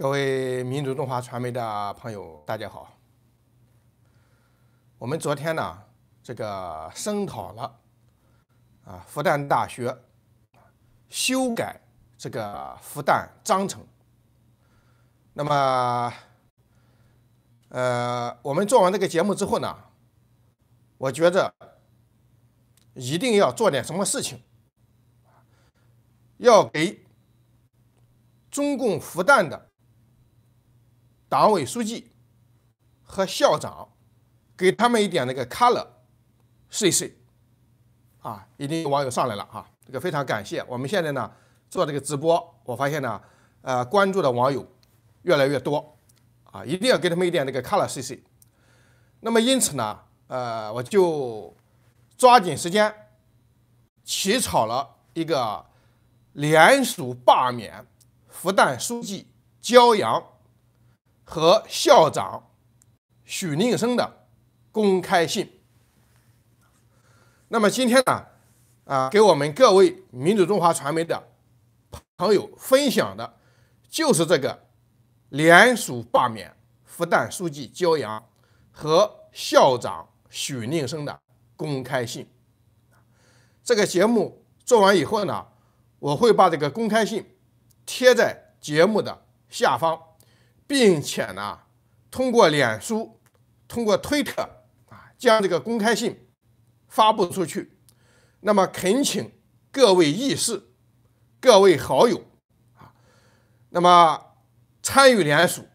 各位民主中华传媒的朋友，大家好。我们昨天呢，这个声讨了啊，复旦大学修改这个复旦章程。那么，呃，我们做完这个节目之后呢，我觉着一定要做点什么事情，要给中共复旦的。党委书记和校长，给他们一点那个 color cc 啊！一定网友上来了哈，这个非常感谢。我们现在呢做这个直播，我发现呢呃关注的网友越来越多啊，一定要给他们一点那个 color cc。那么因此呢呃我就抓紧时间起草了一个联署罢免复旦书记焦阳和校长许宁生的公开信。那么今天呢，啊，给我们各位民主中华传媒的朋友分享的，就是这个联署罢免复旦书记焦阳和校长许宁生的公开信。这个节目做完以后呢，我会把这个公开信贴在节目的下方。并且呢，通过脸书，通过推特啊，将这个公开信发布出去。那么恳请各位议事，各位好友啊，那么参与联署。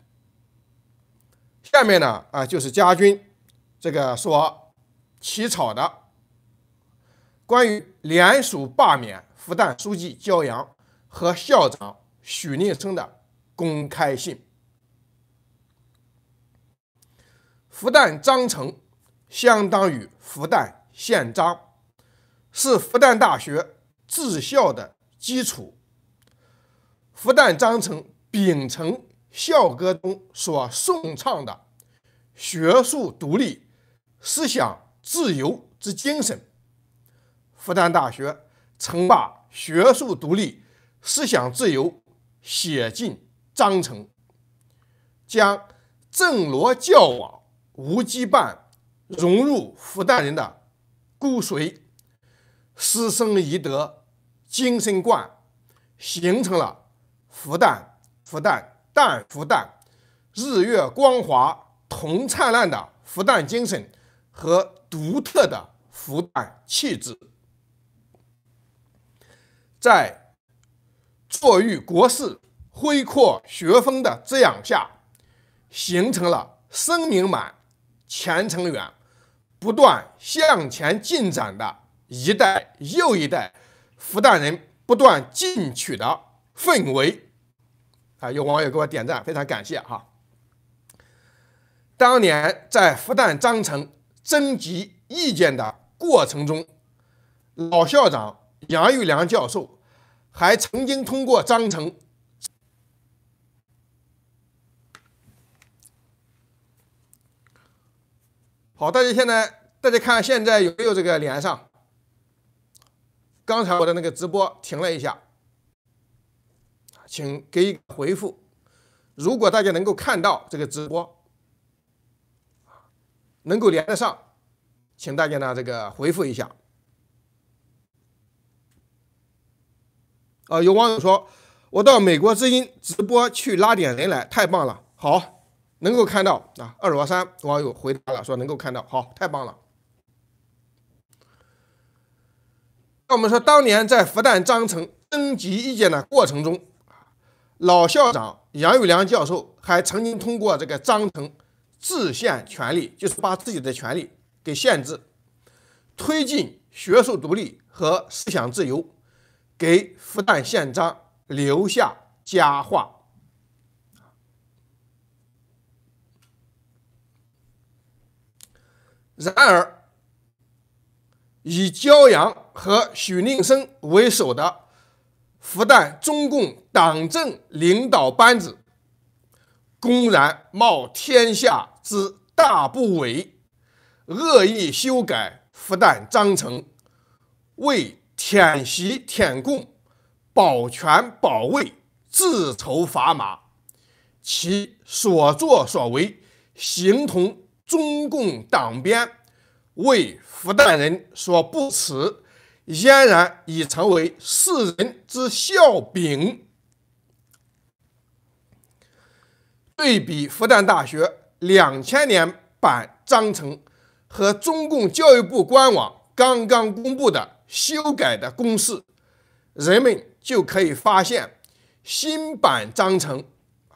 下面呢啊，就是家军这个所起草的关于联署罢免复旦书记焦阳和校长许宁生的公开信。复旦章程相当于复旦宪章，是复旦大学治校的基础。复旦章程秉承校歌中所颂唱的学术独立、思想自由之精神。复旦大学曾把学术独立、思想自由，写进章程，将郑罗教网。无羁绊融入复旦人的骨髓，师生医德精神贯，形成了复旦复旦旦复旦日月光华同灿烂的复旦精神和独特的复旦气质，在坐育国事恢阔学风的滋养下，形成了声名满。前程远，不断向前进展的一代又一代复旦人不断进取的氛围，啊！有网友给我点赞，非常感谢哈。当年在复旦章程征集意见的过程中，老校长杨玉良教授还曾经通过章程。好，大家现在，大家看现在有没有这个连上？刚才我的那个直播停了一下，请给回复。如果大家能够看到这个直播，能够连得上，请大家呢这个回复一下。啊，有网友说：“我到美国之音直播去拉点人来，太棒了！”好。能够看到啊，二罗山网友回答了，说能够看到，好，太棒了。那我们说，当年在复旦章程征集意见的过程中，老校长杨玉良教授还曾经通过这个章程自限权利，就是把自己的权利给限制，推进学术独立和思想自由，给复旦宪章留下佳话。然而，以焦阳和许宁生为首的复旦中共党政领导班子，公然冒天下之大不韪，恶意修改复旦章程，为舔袭舔共、保全保卫自筹砝码，其所作所为，形同。中共党编为复旦人所不耻，俨然已成为世人之笑柄。对比复旦大学两千年版章程和中共教育部官网刚刚公布的修改的公式，人们就可以发现，新版章程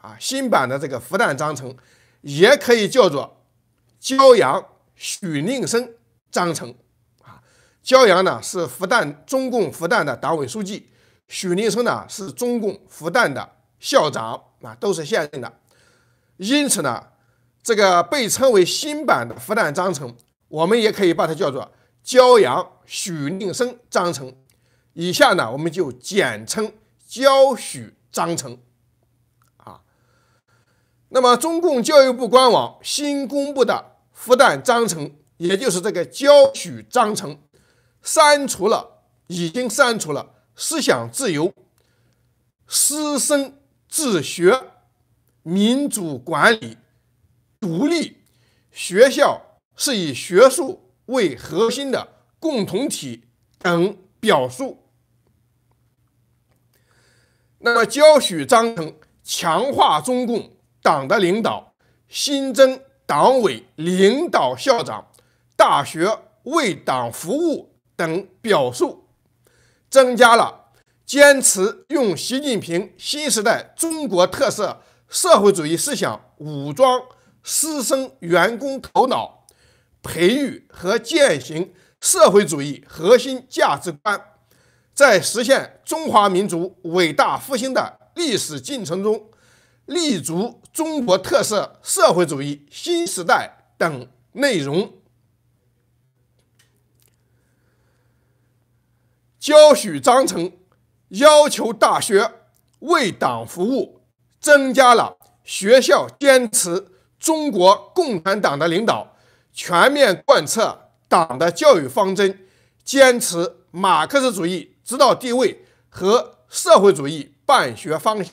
啊，新版的这个复旦章程也可以叫做。骄阳、许宁生、章程，啊，骄阳呢是复旦中共复旦的党委书记，许宁生呢是中共复旦的校长，啊，都是现任的。因此呢，这个被称为新版的复旦章程，我们也可以把它叫做骄阳许宁生章程。以下呢，我们就简称骄许章程，啊。那么，中共教育部官网新公布的。复旦章程，也就是这个教许章程，删除了已经删除了“思想自由、师生自学、民主管理、独立学校是以学术为核心的共同体”等表述。那么，教许章程强化中共党的领导，新增。党委领导校长，大学为党服务等表述，增加了坚持用习近平新时代中国特色社会主义思想武装师生员工头脑，培育和践行社会主义核心价值观，在实现中华民族伟大复兴的历史进程中。立足中国特色社会主义新时代等内容，教许章程要求大学为党服务，增加了学校坚持中国共产党的领导，全面贯彻党的教育方针，坚持马克思主义指导地位和社会主义办学方向，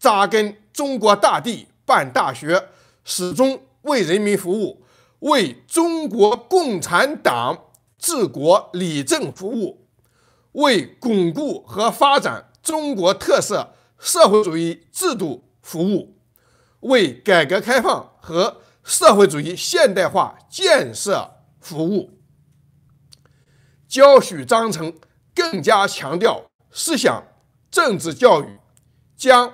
扎根。中国大地办大学，始终为人民服务，为中国共产党治国理政服务，为巩固和发展中国特色社会主义制度服务，为改革开放和社会主义现代化建设服务。教许章程更加强调思想政治教育，将。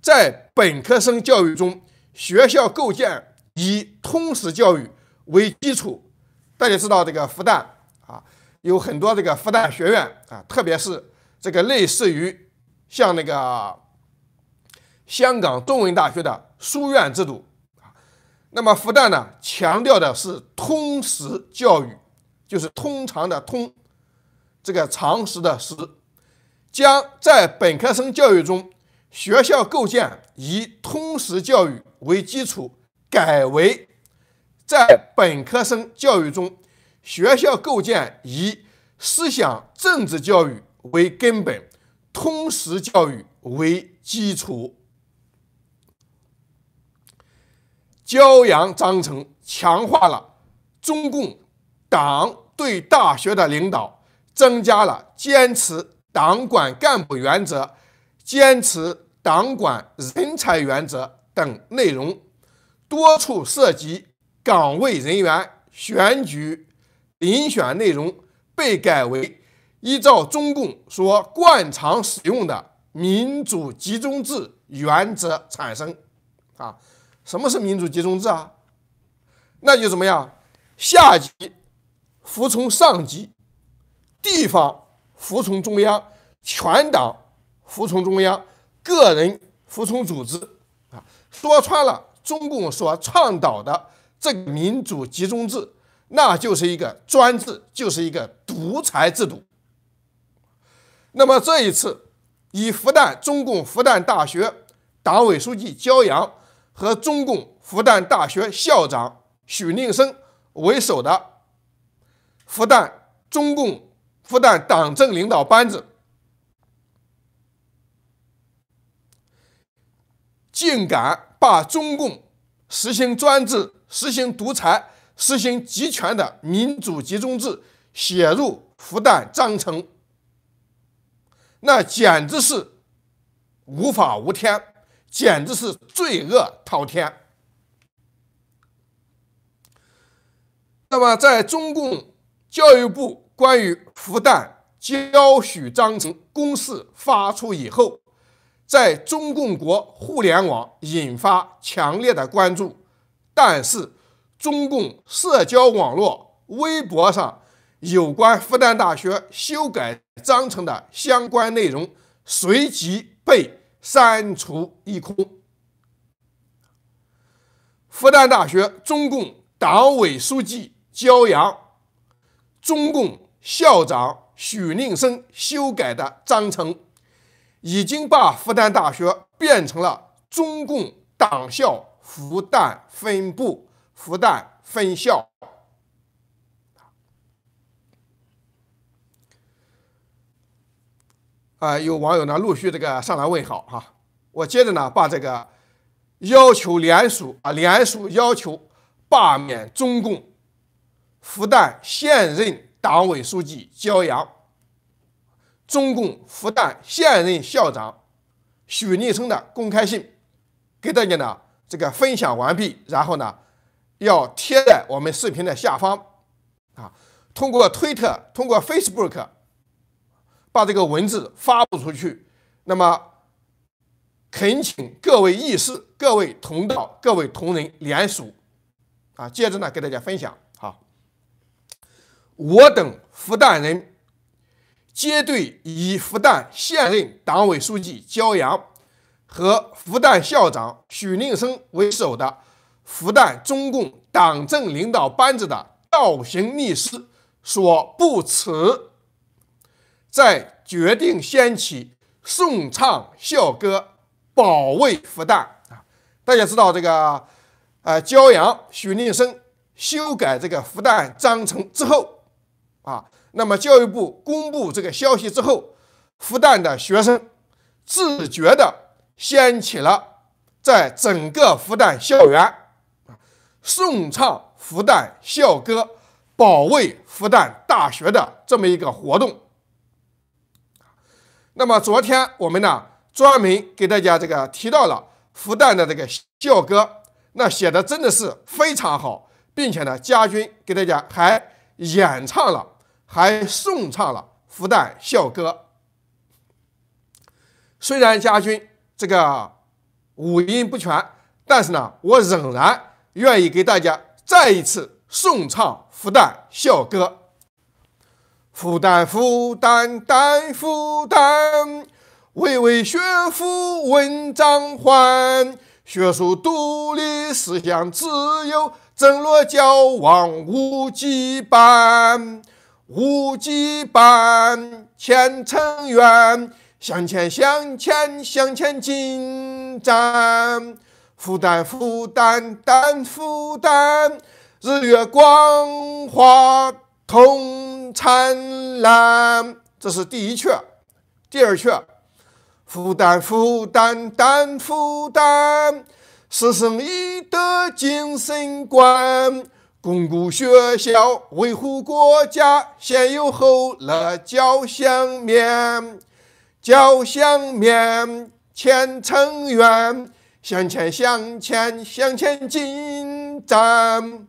在本科生教育中，学校构建以通识教育为基础。大家知道这个复旦啊，有很多这个复旦学院啊，特别是这个类似于像那个香港中文大学的书院制度啊。那么复旦呢，强调的是通识教育，就是通常的“通”，这个常识的“识”，将在本科生教育中。学校构建以通识教育为基础，改为在本科生教育中，学校构建以思想政治教育为根本，通识教育为基础。《骄阳章程》强化了中共党对大学的领导，增加了坚持党管干部原则。坚持党管人才原则等内容，多处涉及岗位人员选举、遴选内容被改为依照中共所惯常使用的民主集中制原则产生。啊，什么是民主集中制啊？那就怎么样？下级服从上级，地方服从中央，全党。服从中央，个人服从组织，啊，说穿了，中共所倡导的这个民主集中制，那就是一个专制，就是一个独裁制度。那么这一次，以复旦中共复旦大学党委书记焦扬和中共复旦大学校长许宁生为首的复旦中共复旦党政领导班子。竟敢把中共实行专制、实行独裁、实行集权的民主集中制写入复旦章程，那简直是无法无天，简直是罪恶滔天。那么，在中共教育部关于复旦教许章程公示发出以后，在中共国互联网引发强烈的关注，但是中共社交网络微博上有关复旦大学修改章程的相关内容随即被删除一空。复旦大学中共党委书记焦扬、中共校长许宁生修改的章程。已经把复旦大学变成了中共党校复旦分部、复旦分校。啊，有网友呢陆续这个上来问好哈，我接着呢把这个要求联署啊，联署要求罢免中共复旦现任党委书记焦阳中共复旦现任校长许立生的公开信，给大家呢这个分享完毕，然后呢要贴在我们视频的下方啊，通过推特、通过 Facebook 把这个文字发布出去。那么恳请各位义士、各位同道、各位同仁联署啊，接着呢给大家分享。好，我等复旦人。皆对以复旦现任党委书记焦阳和复旦校长许宁生为首的复旦中共党政领导班子的倒行逆施所不齿，在决定掀起颂唱校歌保卫复旦啊！大家知道这个，呃，焦阳、许宁生修改这个复旦章程之后啊。那么，教育部公布这个消息之后，复旦的学生自觉地掀起了在整个复旦校园啊，颂唱复旦校歌、保卫复旦大学的这么一个活动。那么，昨天我们呢专门给大家这个提到了复旦的这个校歌，那写的真的是非常好，并且呢，家军给大家还演唱了。还送唱了复旦校歌。虽然家军这个五音不全，但是呢，我仍然愿意给大家再一次送唱复旦校歌。复旦复旦旦复旦，巍巍学府文章还学术独立，思想自由，争论交往无羁绊。无羁绊，前程远；向前，向前，向前进展。负担，负担，担负担。日月光华同灿烂。这是第一阙。第二阙：负担，负担，担负担。师生义的精神观。巩固学校，维护国家，先有后乐，交相勉，交相勉，前程远，向前，向前，向前进展，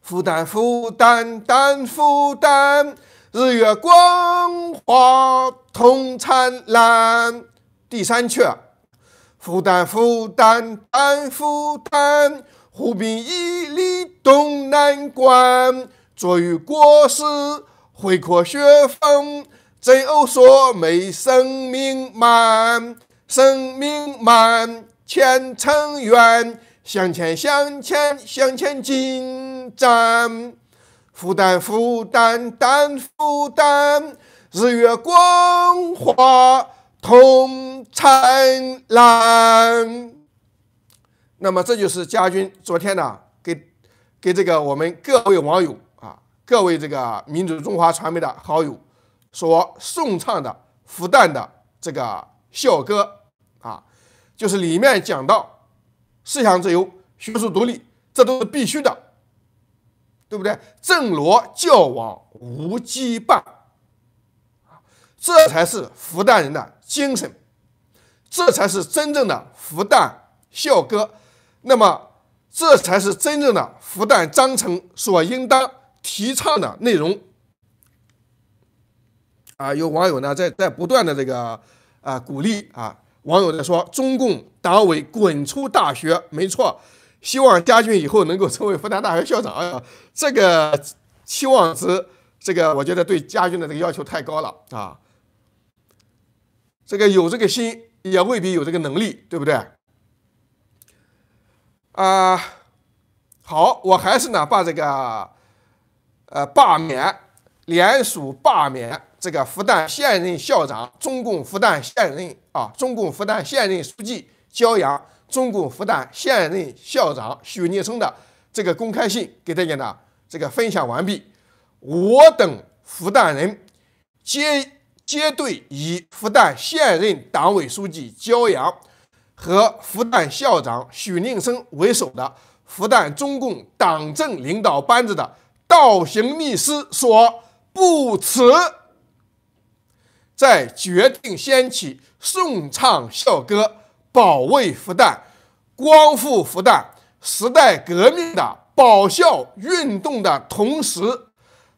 负担，负担，担负担，日月光华同灿烂。第三阙，负担，负担，担负担。湖滨一立东南关，坐于国师会科学峰。贼欧说美生命满，生命满前程远，向前向前向前进，展。负担负担担负担，日月光华同灿烂。那么这就是家军昨天呢，给给这个我们各位网友啊，各位这个民主中华传媒的好友所颂唱的复旦的这个校歌啊，就是里面讲到思想自由，学术独立，这都是必须的，对不对？正罗教网无羁绊，这才是复旦人的精神，这才是真正的复旦校歌。那么，这才是真正的复旦章程所应当提倡的内容。啊，有网友呢，在在不断的这个啊鼓励啊，网友在说：“中共党委滚出大学。”没错，希望家俊以后能够成为复旦大学校长。啊，这个期望值，这个我觉得对家俊的这个要求太高了啊。这个有这个心，也未必有这个能力，对不对？啊，好，我还是呢把这个，呃，罢免联署罢免这个复旦现任校长、中共复旦现任啊、中共复旦现任书记焦阳、中共复旦现任校长许宁生的这个公开信给大家呢这个分享完毕。我等复旦人，皆皆对以复旦现任党委书记焦阳。和复旦校长许宁生为首的复旦中共党政领导班子的倒行逆施，所不辞，在决定掀起颂唱校歌、保卫复旦、光复复旦时代革命的保校运动的同时，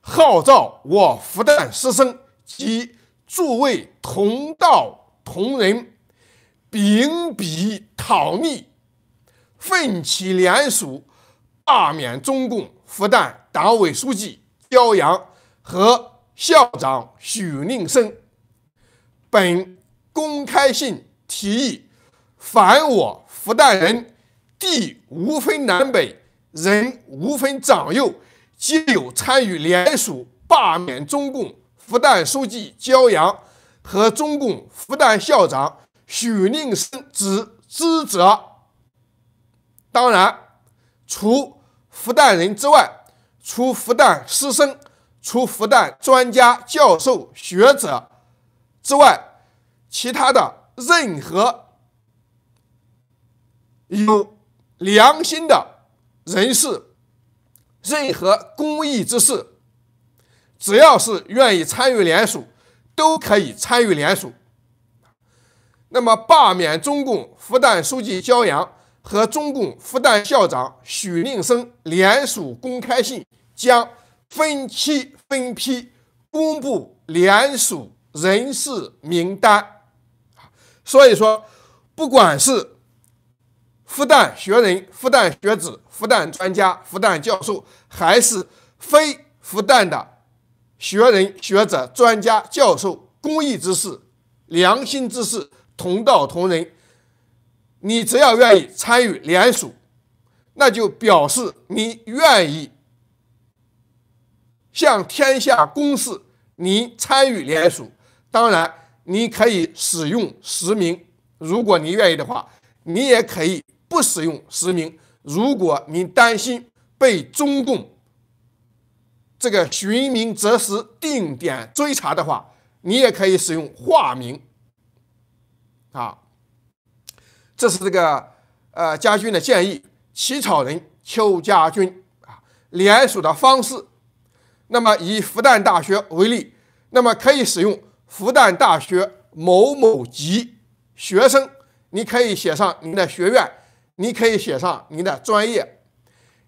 号召我复旦师生及诸位同道同仁。秉笔讨逆，奋起联署，罢免中共复旦党委书记焦阳和校长许宁生。本公开信提议，凡我复旦人，地无分南北，人无分长幼，皆有参与联署罢免中共复旦书记焦阳和中共复旦校长。许令生之之者，当然，除复旦人之外，除复旦师生，除复旦专家、教授、学者之外，其他的任何有良心的人士，任何公益之事，只要是愿意参与联署，都可以参与联署。那么，罢免中共复旦书记焦阳和中共复旦校长许宁生联署公开信，将分期分批公布联署人事名单。所以说，不管是复旦学人、复旦学子、复旦专家、复旦教授，还是非复旦的学人、学者、专家、教授、公益之士、良心之士。同道同人，你只要愿意参与联署，那就表示你愿意向天下公示你参与联署。当然，你可以使用实名，如果你愿意的话，你也可以不使用实名。如果你担心被中共这个寻名择实、定点追查的话，你也可以使用化名。啊，这是这个呃，家军的建议。起草人邱家军啊，联署的方式。那么以复旦大学为例，那么可以使用复旦大学某某级学生，你可以写上您的学院，你可以写上您的专业，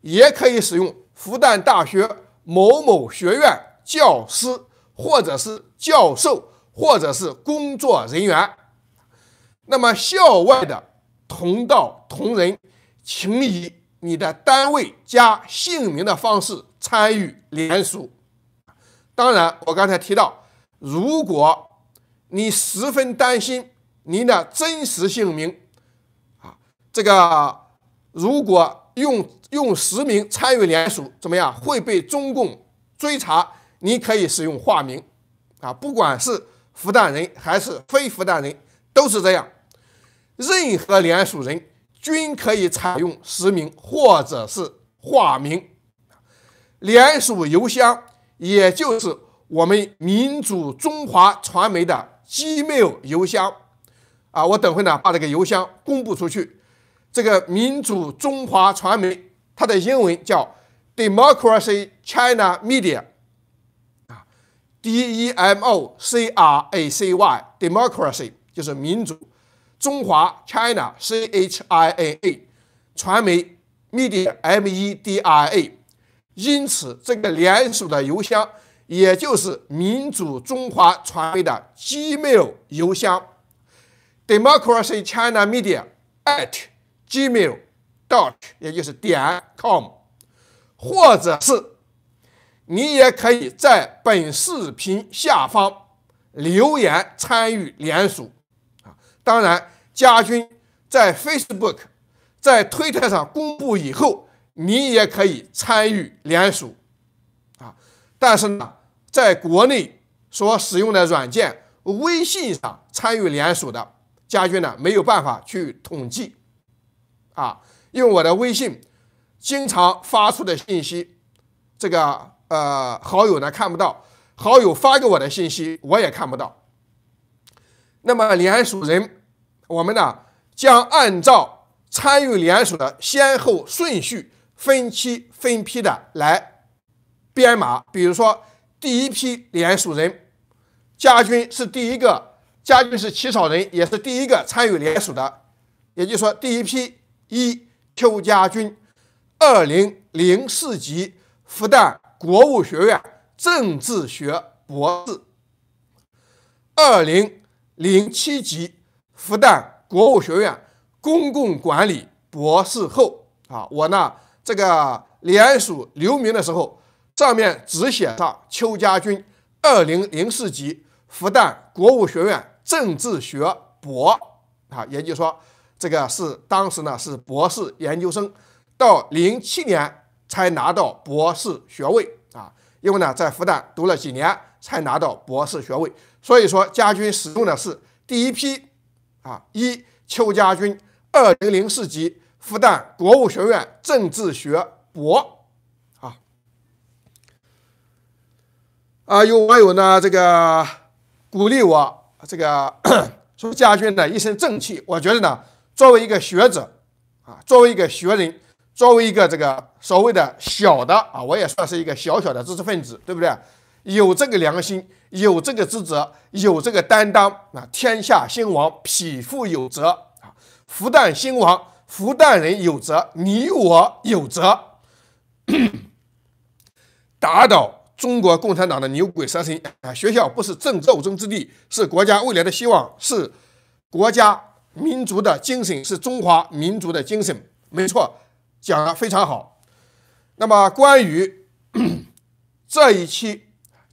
也可以使用复旦大学某某学院教师，或者是教授，或者是工作人员。那么，校外的同道同仁，请以你的单位加姓名的方式参与联署。当然，我刚才提到，如果你十分担心您的真实姓名啊，这个如果用用实名参与联署怎么样会被中共追查？你可以使用化名啊，不管是复旦人还是非复旦人，都是这样。任何联署人均可以采用实名或者是化名，联署邮箱也就是我们民主中华传媒的 Gmail 邮箱啊，我等会呢把这个邮箱公布出去。这个民主中华传媒它的英文叫 Democracy China Media，啊，D E M O C R A C Y，Democracy 就是民主。中华 China C H I N A 传媒 Media M E D I A，因此这个联署的邮箱也就是民主中华传媒的 Gmail 邮箱 Democracy China Media at Gmail dot 也就是点 com，或者是你也可以在本视频下方留言参与联署。当然，家军在 Facebook、在推特上公布以后，你也可以参与联署啊。但是呢，在国内所使用的软件微信上参与联署的家军呢，没有办法去统计啊。用我的微信经常发出的信息，这个呃好友呢看不到，好友发给我的信息我也看不到。那么联署人。我们呢将按照参与联署的先后顺序，分期分批的来编码。比如说，第一批联署人，家军是第一个，家军是起草人，也是第一个参与联署的。也就是说，第一批一邱家军，二零零四级复旦国务学院政治学博士，二零零七级。复旦国务学院公共管理博士后啊，我呢这个联署留名的时候，上面只写上邱家军，二零零四级复旦国务学院政治学博啊，也就是说这个是当时呢是博士研究生，到零七年才拿到博士学位啊，因为呢在复旦读了几年才拿到博士学位，所以说家军使用的是第一批。啊，一邱家军，二零零四级复旦国务学院政治学博，啊，啊有网友呢，这个鼓励我，这个邱家军的一身正气，我觉得呢，作为一个学者，啊，作为一个学人，作为一个这个所谓的小的啊，我也算是一个小小的知识分子，对不对？有这个良心，有这个职责，有这个担当啊！天下兴亡，匹夫有责啊！复旦兴亡，复旦人有责，你我有责。打倒中国共产党的牛鬼蛇神啊！学校不是政治斗争之地，是国家未来的希望，是国家民族的精神，是中华民族的精神。没错，讲的非常好。那么关于 这一期。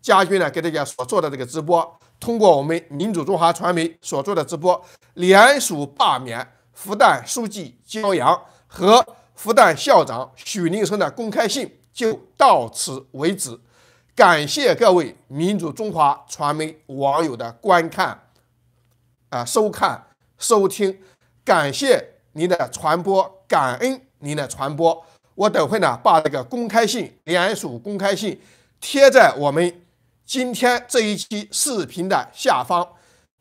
家军呢给大家所做的这个直播，通过我们民主中华传媒所做的直播，联署罢免复旦书记焦阳和复旦校长许宁生的公开信就到此为止。感谢各位民主中华传媒网友的观看啊，收看收听，感谢您的传播，感恩您的传播。我等会呢把这个公开信联署公开信贴在我们。今天这一期视频的下方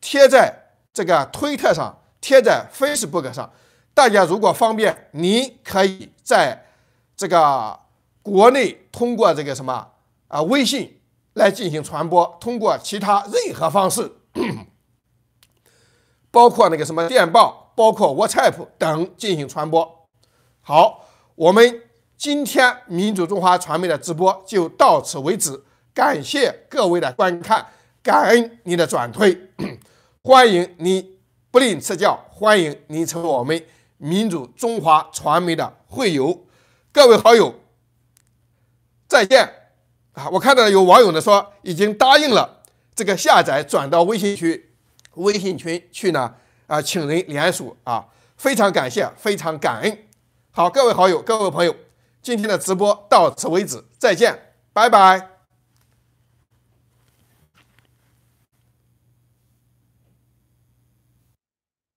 贴在这个推特上，贴在 Facebook 上。大家如果方便，您可以在这个国内通过这个什么啊微信来进行传播，通过其他任何方式，包括那个什么电报，包括 WhatsApp 等进行传播。好，我们今天民主中华传媒的直播就到此为止。感谢各位的观看，感恩您的转推，欢迎你不吝赐教，欢迎您成为我们民主中华传媒的会友。各位好友，再见啊！我看到有网友呢说已经答应了这个下载转到微信区，微信群去呢啊，请人联署啊，非常感谢，非常感恩。好，各位好友，各位朋友，今天的直播到此为止，再见，拜拜。